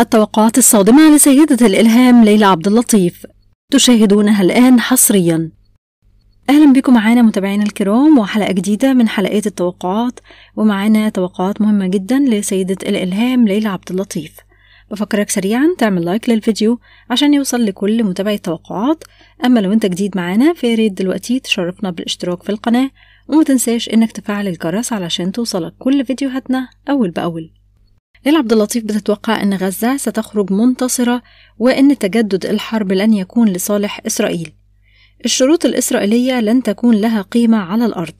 التوقعات الصادمة لسيدة الإلهام ليلى عبد اللطيف تشاهدونها الآن حصريا أهلا بكم معانا متابعينا الكرام وحلقة جديدة من حلقات التوقعات ومعانا توقعات مهمة جدا لسيدة الإلهام ليلى عبد اللطيف بفكرك سريعا تعمل لايك للفيديو عشان يوصل لكل متابعي التوقعات أما لو أنت جديد معانا فياريت دلوقتي تشرفنا بالاشتراك في القناة وما تنساش إنك تفعل الجرس علشان توصلك كل فيديوهاتنا أول بأول ليلى عبد اللطيف بتتوقع أن غزة ستخرج منتصرة وأن تجدد الحرب لن يكون لصالح إسرائيل. الشروط الإسرائيلية لن تكون لها قيمة على الأرض.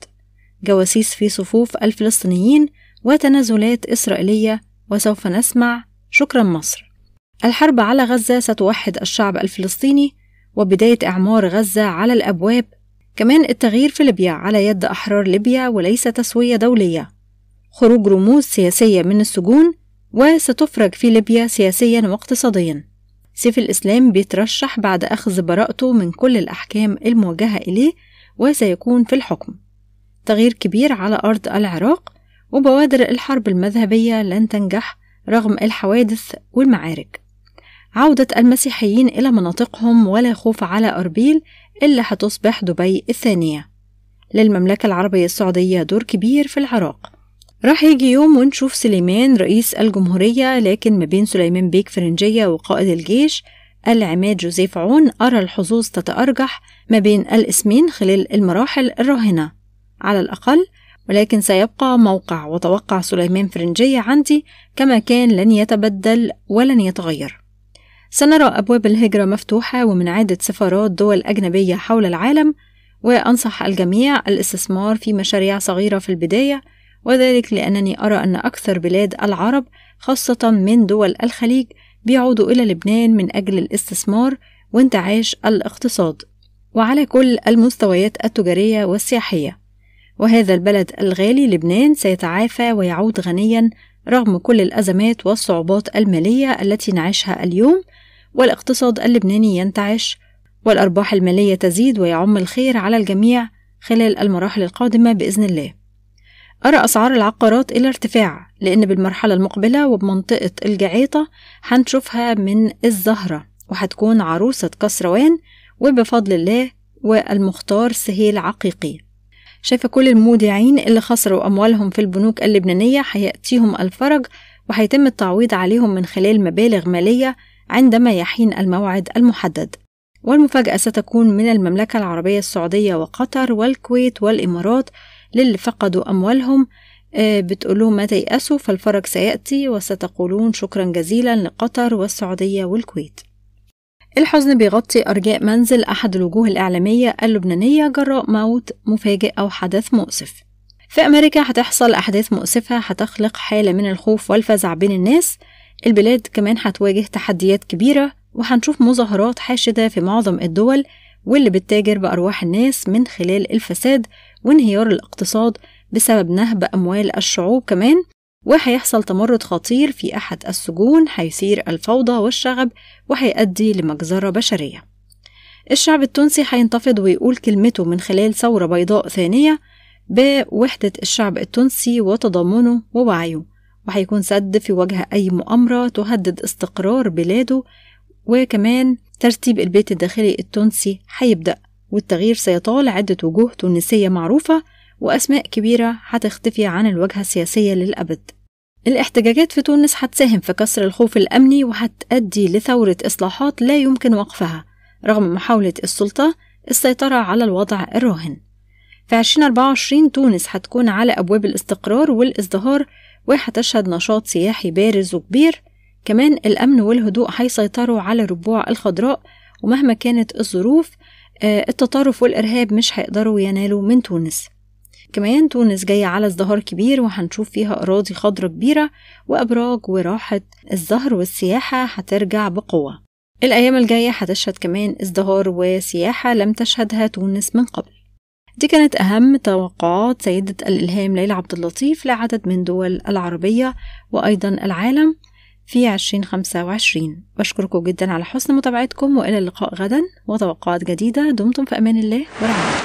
جواسيس في صفوف الفلسطينيين وتنازلات إسرائيلية وسوف نسمع شكرا مصر. الحرب على غزة ستوحد الشعب الفلسطيني وبداية إعمار غزة على الأبواب كمان التغيير في ليبيا على يد أحرار ليبيا وليس تسوية دولية خروج رموز سياسية من السجون وستفرج في ليبيا سياسيا واقتصاديا سيف الإسلام بيترشح بعد أخذ براءته من كل الأحكام الموجهة إليه وسيكون في الحكم تغيير كبير على أرض العراق وبوادر الحرب المذهبية لن تنجح رغم الحوادث والمعارك عودة المسيحيين إلى مناطقهم ولا خوف على أربيل اللي هتصبح دبي الثانية للمملكة العربية السعودية دور كبير في العراق راح يجي يوم ونشوف سليمان رئيس الجمهورية لكن ما بين سليمان بيك فرنجية وقائد الجيش العماد جوزيف عون أرى الحظوظ تتأرجح ما بين الاسمين خلال المراحل الراهنة على الأقل ولكن سيبقى موقع وتوقع سليمان فرنجية عندي كما كان لن يتبدل ولن يتغير سنرى أبواب الهجرة مفتوحة ومن عدة سفارات دول أجنبية حول العالم وأنصح الجميع الاستثمار في مشاريع صغيرة في البداية وذلك لأنني أرى أن أكثر بلاد العرب خاصة من دول الخليج بيعودوا إلى لبنان من أجل الاستثمار وانتعاش الاقتصاد وعلى كل المستويات التجارية والسياحية وهذا البلد الغالي لبنان سيتعافى ويعود غنيا رغم كل الأزمات والصعوبات المالية التي نعيشها اليوم والاقتصاد اللبناني ينتعش والأرباح المالية تزيد ويعم الخير على الجميع خلال المراحل القادمة بإذن الله أرى أسعار العقارات إلى ارتفاع لأن بالمرحلة المقبلة وبمنطقة الجعيطة هنشوفها من الزهرة وهتكون عروسة كسروان وبفضل الله والمختار سهيل عقيقي شايفة كل المودعين اللي خسروا أموالهم في البنوك اللبنانية هيأتيهم الفرج وهيتم التعويض عليهم من خلال مبالغ مالية عندما يحين الموعد المحدد والمفاجأة ستكون من المملكة العربية السعودية وقطر والكويت والإمارات للي فقدوا أموالهم آه، بتقولوا ما تيأسوا فالفرج سيأتي وستقولون شكرا جزيلا لقطر والسعودية والكويت الحزن بيغطي أرجاء منزل أحد الوجوه الإعلامية اللبنانية جراء موت مفاجئ أو حدث مؤسف في أمريكا هتحصل أحداث مؤسفة هتخلق حالة من الخوف والفزع بين الناس البلاد كمان هتواجه تحديات كبيرة وهنشوف مظاهرات حاشدة في معظم الدول واللي بتتاجر بأرواح الناس من خلال الفساد وانهيار الاقتصاد بسبب نهب أموال الشعوب كمان وهيحصل تمرد خطير في أحد السجون هيثير الفوضى والشغب وهيؤدي لمجزرة بشرية الشعب التونسي هينتفض ويقول كلمته من خلال ثورة بيضاء ثانية بوحدة الشعب التونسي وتضامنه ووعيه وهيكون سد في وجه أي مؤامرة تهدد استقرار بلاده وكمان ترتيب البيت الداخلي التونسي هيبدأ والتغيير سيطال عدة وجوه تونسية معروفة وأسماء كبيرة هتختفي عن الواجهة السياسية للأبد الاحتجاجات في تونس هتساهم في كسر الخوف الأمني وهتؤدي لثورة إصلاحات لا يمكن وقفها رغم محاولة السلطة السيطرة على الوضع الراهن في 2024 تونس هتكون على أبواب الاستقرار والازدهار وهتشهد نشاط سياحي بارز وكبير كمان الأمن والهدوء هيسيطروا على الربوع الخضراء ومهما كانت الظروف آه، التطرف والإرهاب مش هيقدروا ينالوا من تونس كمان تونس جاية على ازدهار كبير وهنشوف فيها أراضي خضراء كبيرة وأبراج وراحة الزهر والسياحة هترجع بقوة الأيام الجاية هتشهد كمان ازدهار وسياحة لم تشهدها تونس من قبل دي كانت أهم توقعات سيدة الإلهام ليلى عبد اللطيف لعدد من دول العربية وأيضا العالم في 2025 بشكركم جدا على حسن متابعتكم وإلى اللقاء غدا وتوقعات جديدة دمتم في أمان الله ورعايته